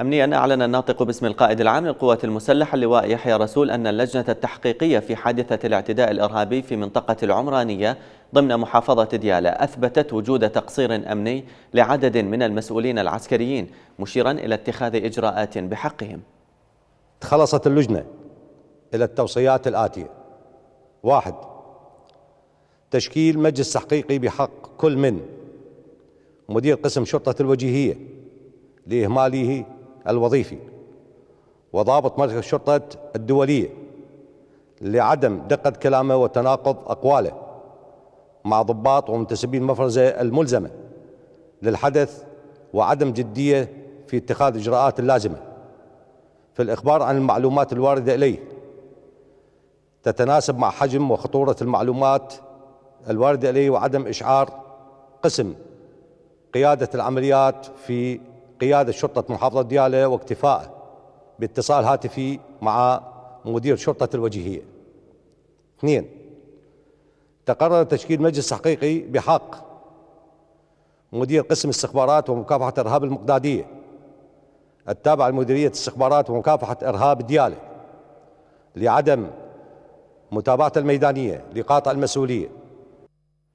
أمنيا أعلن الناطق باسم القائد العام للقوات المسلحة اللواء يحيى رسول أن اللجنة التحقيقية في حادثة الاعتداء الإرهابي في منطقة العمرانية ضمن محافظة ديالى أثبتت وجود تقصير أمني لعدد من المسؤولين العسكريين مشيرا إلى اتخاذ إجراءات بحقهم تخلصت اللجنة إلى التوصيات الآتية واحد تشكيل مجلس تحقيقي بحق كل من مدير قسم شرطة الوجيهية لإهماله الوظيفي وضابط مركز الشرطة الدولية لعدم دقة كلامه وتناقض أقواله مع ضباط ومنتسبين المفرزة الملزمة للحدث وعدم جدية في اتخاذ الإجراءات اللازمة في الإخبار عن المعلومات الواردة إليه تتناسب مع حجم وخطورة المعلومات الواردة إليه وعدم إشعار قسم قيادة العمليات في قيادة شرطة محافظة ديالى واكتفائه باتصال هاتفي مع مدير شرطة الوجيهية اثنين تقرر تشكيل مجلس حقيقي بحق مدير قسم استخبارات ومكافحة إرهاب المقدادية التابع لمديرية استخبارات ومكافحة إرهاب ديالى لعدم متابعة الميدانية لقاطع المسؤولية